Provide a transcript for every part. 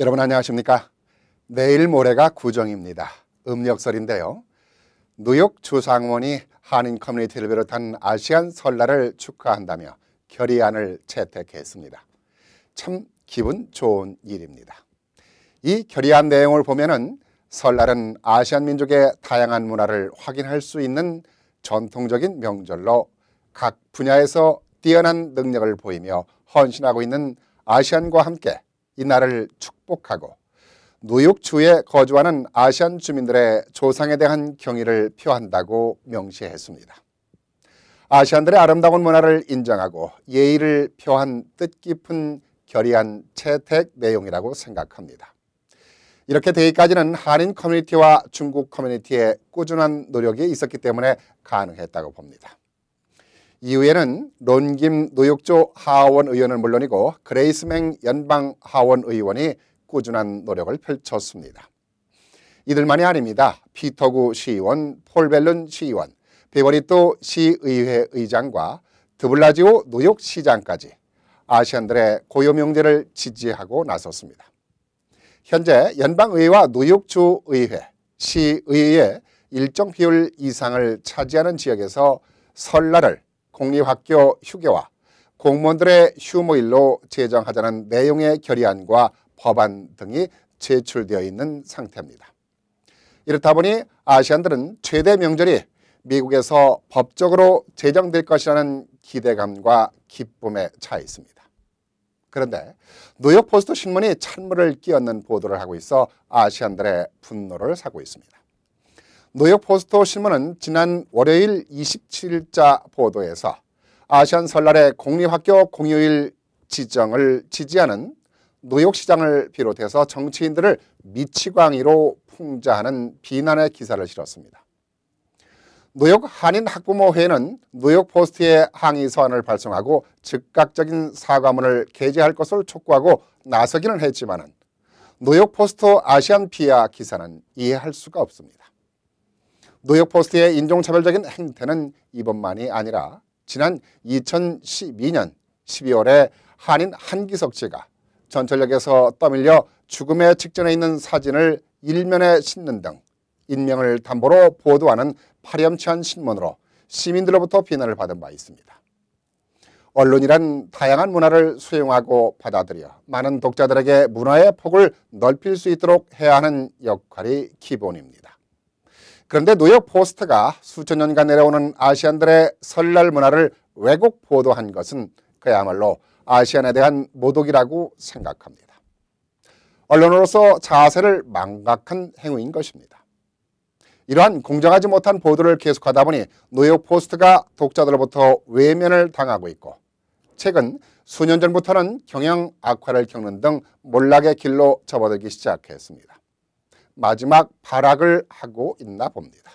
여러분 안녕하십니까? 내일 모레가 구정입니다. 음력설인데요. 뉴욕 주상원이 한인 커뮤니티를 비롯한 아시안 설날을 축하한다며 결의안을 채택했습니다. 참 기분 좋은 일입니다. 이 결의안 내용을 보면은 설날은 아시안 민족의 다양한 문화를 확인할 수 있는 전통적인 명절로 각 분야에서 뛰어난 능력을 보이며 헌신하고 있는 아시안과 함께 이 나라를 축복하고 노욕주에 거주하는 아시안 주민들의 조상에 대한 경의를 표한다고 명시했습니다. 아시안들의 아름다운 문화를 인정하고 예의를 표한 뜻깊은 결의안 채택 내용이라고 생각합니다. 이렇게 되기까지는 한인 커뮤니티와 중국 커뮤니티의 꾸준한 노력이 있었기 때문에 가능했다고 봅니다. 이후에는 론김 노육조 하원 의원은 물론이고 그레이스맹 연방 하원 의원이 꾸준한 노력을 펼쳤습니다. 이들만이 아닙니다. 피터구 시의원, 폴벨른 시의원, 베버리또 시의회 의장과 드블라지오 노역시장까지 아시안들의 고유명제를 지지하고 나섰습니다. 현재 연방의회와 노역주의회, 시의회의 일정 비율 이상을 차지하는 지역에서 설날을 공립학교 휴교와 공무원들의 휴무일로 제정하자는 내용의 결의안과 법안 등이 제출되어 있는 상태입니다. 이렇다 보니 아시안들은 최대 명절이 미국에서 법적으로 제정될 것이라는 기대감과 기쁨에 차 있습니다. 그런데 뉴욕포스트 신문이 찬물을 끼얹는 보도를 하고 있어 아시안들의 분노를 사고 있습니다. 뉴욕포스트 신문은 지난 월요일 27일자 보도에서 아시안 설날의 공립학교 공휴일 지정을 지지하는 뉴욕시장을 비롯해서 정치인들을 미치광이로 풍자하는 비난의 기사를 실었습니다. 뉴욕 한인학부모회는 뉴욕포스트에 항의 서한을 발송하고 즉각적인 사과문을 게재할 것을 촉구하고 나서기는 했지만 뉴욕포스트 아시안 피아 기사는 이해할 수가 없습니다. 뉴욕포스트의 인종차별적인 행태는 이번만이 아니라 지난 2012년 12월에 한인 한기석 씨가 전철역에서 떠밀려 죽음의 직전에 있는 사진을 일면에 싣는 등 인명을 담보로 보도하는 파렴치한 신문으로 시민들로부터 비난을 받은 바 있습니다. 언론이란 다양한 문화를 수용하고 받아들여 많은 독자들에게 문화의 폭을 넓힐 수 있도록 해야 하는 역할이 기본입니다. 그런데 뉴욕 포스트가 수천 년간 내려오는 아시안들의 설날 문화를 왜곡 보도한 것은 그야말로 아시안에 대한 모독이라고 생각합니다. 언론으로서 자세를 망각한 행위인 것입니다. 이러한 공정하지 못한 보도를 계속하다 보니 뉴욕 포스트가 독자들로부터 외면을 당하고 있고 최근 수년 전부터는 경영 악화를 겪는 등 몰락의 길로 접어들기 시작했습니다. 마지막 발악을 하고 있나 봅니다.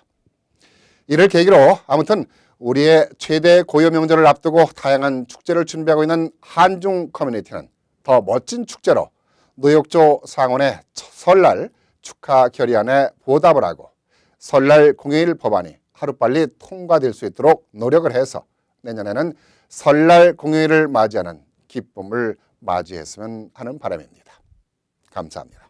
이를 계기로 아무튼 우리의 최대 고유 명절을 앞두고 다양한 축제를 준비하고 있는 한중 커뮤니티는 더 멋진 축제로 노역조 상원의 설날 축하 결의안에 보답을 하고 설날 공휴일 법안이 하루빨리 통과될 수 있도록 노력을 해서 내년에는 설날 공휴일을 맞이하는 기쁨을 맞이했으면 하는 바람입니다. 감사합니다.